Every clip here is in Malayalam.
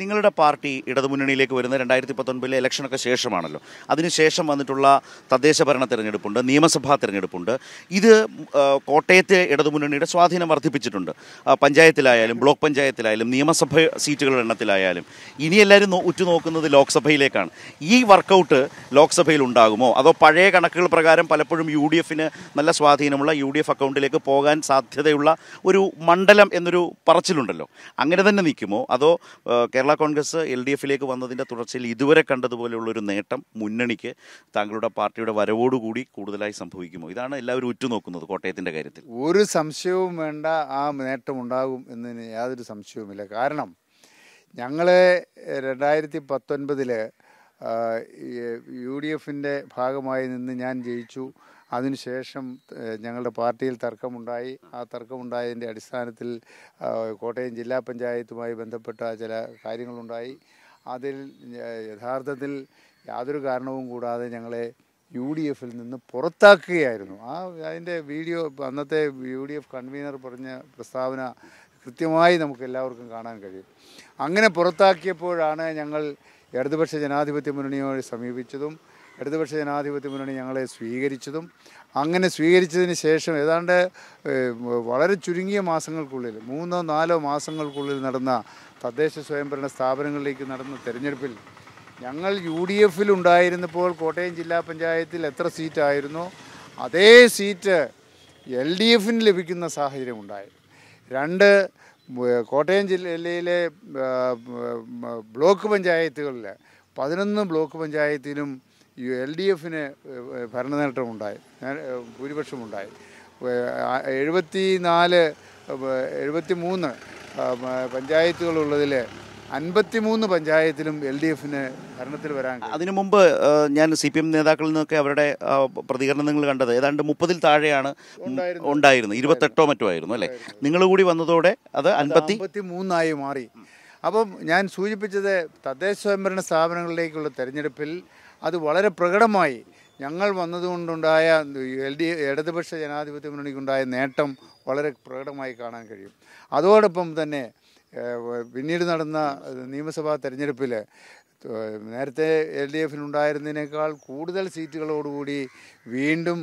നിങ്ങളുടെ പാർട്ടി ഇടതുമുന്നണിയിലേക്ക് വരുന്ന രണ്ടായിരത്തി പത്തൊൻപതിലെ ഇലക്ഷനൊക്കെ ശേഷമാണല്ലോ അതിനുശേഷം വന്നിട്ടുള്ള തദ്ദേശ ഭരണ തിരഞ്ഞെടുപ്പുണ്ട് നിയമസഭാ തിരഞ്ഞെടുപ്പുണ്ട് ഇത് കോട്ടയത്തെ ഇടതുമുന്നണിയുടെ സ്വാധീനം വർദ്ധിപ്പിച്ചിട്ടുണ്ട് പഞ്ചായത്തിലായാലും ബ്ലോക്ക് പഞ്ചായത്തിലായാലും നിയമസഭ സീറ്റുകളുടെ എണ്ണത്തിലായാലും ഇനി എല്ലാവരും ഉറ്റുനോക്കുന്നത് ലോക്സഭയിലേക്കാണ് ഈ വർക്കൗട്ട് ലോക്സഭയിൽ ഉണ്ടാകുമോ അതോ പഴയ കണക്കുകൾ പ്രകാരം പലപ്പോഴും യു ഡി എഫിന് നല്ല സ്വാധീനമുള്ള യു ഡി എഫ് അക്കൗണ്ടിലേക്ക് പോകാൻ സാധ്യതയുള്ള ഒരു മണ്ഡലം എന്നൊരു പറച്ചിലുണ്ടല്ലോ അങ്ങനെ തന്നെ നിൽക്കുമോ അതോ കേരള കേരള കോൺഗ്രസ് എൽ ഡി എഫിലേക്ക് വന്നതിൻ്റെ തുടർച്ചയിൽ ഇതുവരെ കണ്ടതുപോലെയുള്ളൊരു നേട്ടം മുന്നണിക്ക് താങ്കളുടെ പാർട്ടിയുടെ വരവോടുകൂടി കൂടുതലായി സംഭവിക്കുമോ ഇതാണ് എല്ലാവരും ഉറ്റുനോക്കുന്നത് കോട്ടയത്തിൻ്റെ കാര്യത്തിൽ ഒരു സംശയവും വേണ്ട ആ നേട്ടം ഉണ്ടാകും എന്നതിന് യാതൊരു സംശയവുമില്ല കാരണം ഞങ്ങൾ രണ്ടായിരത്തി പത്തൊൻപതിൽ യു ഡി എഫിൻ്റെ ഭാഗമായി നിന്ന് ഞാൻ ജയിച്ചു അതിനുശേഷം ഞങ്ങളുടെ പാർട്ടിയിൽ തർക്കമുണ്ടായി ആ തർക്കമുണ്ടായതിൻ്റെ അടിസ്ഥാനത്തിൽ കോട്ടയം ജില്ലാ പഞ്ചായത്തുമായി ബന്ധപ്പെട്ട ചില കാര്യങ്ങളുണ്ടായി അതിൽ യഥാർത്ഥത്തിൽ യാതൊരു കാരണവും കൂടാതെ ഞങ്ങളെ യു ഡി എഫിൽ നിന്ന് പുറത്താക്കുകയായിരുന്നു ആ അതിൻ്റെ വീഡിയോ അന്നത്തെ യു ഡി എഫ് കൺവീനർ പറഞ്ഞ പ്രസ്താവന കൃത്യമായി നമുക്ക് എല്ലാവർക്കും കാണാൻ കഴിയും അങ്ങനെ പുറത്താക്കിയപ്പോഴാണ് ഞങ്ങൾ ഇടതുപക്ഷ ജനാധിപത്യ മുന്നണിയോട് സമീപിച്ചതും ഇടതുപക്ഷ ജനാധിപത്യ മുന്നണി ഞങ്ങളെ സ്വീകരിച്ചതും അങ്ങനെ സ്വീകരിച്ചതിന് ശേഷം ഏതാണ്ട് വളരെ ചുരുങ്ങിയ മാസങ്ങൾക്കുള്ളിൽ മൂന്നോ നാലോ മാസങ്ങൾക്കുള്ളിൽ നടന്ന തദ്ദേശ സ്വയംഭരണ സ്ഥാപനങ്ങളിലേക്ക് നടന്ന തെരഞ്ഞെടുപ്പിൽ ഞങ്ങൾ യു ഡി എഫിൽ ഉണ്ടായിരുന്നപ്പോൾ കോട്ടയം ജില്ലാ പഞ്ചായത്തിൽ എത്ര സീറ്റായിരുന്നോ അതേ സീറ്റ് എൽ ഡി എഫിന് ലഭിക്കുന്ന സാഹചര്യം ഉണ്ടായി രണ്ട് കോട്ടയം ജില്ലയിലെ ബ്ലോക്ക് പഞ്ചായത്തുകളിൽ പതിനൊന്ന് ബ്ലോക്ക് പഞ്ചായത്തിലും എൽ ഡി എഫിന് ഭരണനേട്ടമുണ്ടായി ഭൂരിപക്ഷമുണ്ടായി എഴുപത്തി നാല് എഴുപത്തി മൂന്ന് പഞ്ചായത്തുകളുള്ളതിൽ അൻപത്തിമൂന്ന് പഞ്ചായത്തിലും എൽ ഡി എഫിന് ഭരണത്തിൽ വരാൻ അതിനു മുമ്പ് ഞാൻ സി പി എം നേതാക്കളിൽ നിന്നൊക്കെ അവരുടെ പ്രതികരണം നിങ്ങൾ കണ്ടത് ഏതാണ്ട് മുപ്പതിൽ താഴെയാണ് ഉണ്ടായിരുന്നത് ഇരുപത്തെട്ടോ മറ്റോ ആയിരുന്നു അല്ലേ നിങ്ങൾ കൂടി വന്നതോടെ അത് അൻപത്തി മൂന്നായി മാറി അപ്പം ഞാൻ സൂചിപ്പിച്ചത് തദ്ദേശ സ്വയംഭരണ സ്ഥാപനങ്ങളിലേക്കുള്ള തെരഞ്ഞെടുപ്പിൽ അത് വളരെ പ്രകടമായി ഞങ്ങൾ വന്നതുകൊണ്ടുണ്ടായ എൽ ഡി ഇടതുപക്ഷ ജനാധിപത്യ മുന്നണിക്കുണ്ടായ നേട്ടം വളരെ പ്രകടമായി കാണാൻ കഴിയും അതോടൊപ്പം തന്നെ പിന്നീട് നടന്ന നിയമസഭാ തെരഞ്ഞെടുപ്പിൽ നേരത്തെ എൽ ഡി എഫിനുണ്ടായിരുന്നതിനേക്കാൾ കൂടുതൽ സീറ്റുകളോടുകൂടി വീണ്ടും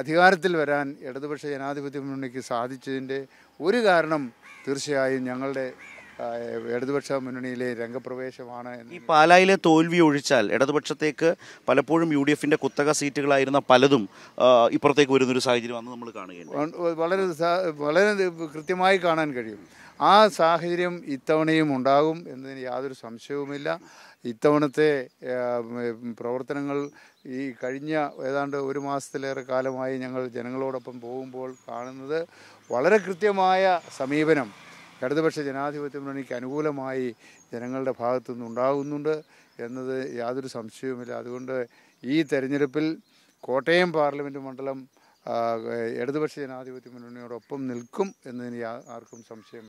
അധികാരത്തിൽ വരാൻ ഇടതുപക്ഷ ജനാധിപത്യ മുന്നണിക്ക് സാധിച്ചതിൻ്റെ ഒരു കാരണം തീർച്ചയായും ഞങ്ങളുടെ ഇടതുപക്ഷ മുന്നണിയിലെ രംഗപ്രവേശമാണ് ഈ പാലായിലെ തോൽവി ഒഴിച്ചാൽ ഇടതുപക്ഷത്തേക്ക് പലപ്പോഴും യു ഡി എഫിന്റെ കുത്തക സീറ്റുകളായിരുന്ന പലതും ഇപ്പുറത്തേക്ക് വരുന്നൊരു സാഹചര്യം നമ്മൾ കാണുകയാണ് വളരെ വളരെ കൃത്യമായി കാണാൻ കഴിയും ആ സാഹചര്യം ഇത്തവണയും ഉണ്ടാകും എന്നതിന് യാതൊരു സംശയവുമില്ല ഇത്തവണത്തെ പ്രവർത്തനങ്ങൾ ഈ കഴിഞ്ഞ ഏതാണ്ട് ഒരു മാസത്തിലേറെ കാലമായി ഞങ്ങൾ ജനങ്ങളോടൊപ്പം പോകുമ്പോൾ കാണുന്നത് വളരെ കൃത്യമായ സമീപനം ഇടതുപക്ഷ ജനാധിപത്യ മുന്നണിക്ക് അനുകൂലമായി ജനങ്ങളുടെ ഭാഗത്തു നിന്നുണ്ടാകുന്നുണ്ട് എന്നത് യാതൊരു സംശയവുമില്ല അതുകൊണ്ട് ഈ തെരഞ്ഞെടുപ്പിൽ കോട്ടയം പാർലമെൻറ്റ് മണ്ഡലം ഇടതുപക്ഷ ജനാധിപത്യ മുന്നണിയോടൊപ്പം നിൽക്കും എന്നതിന് ആർക്കും സംശയം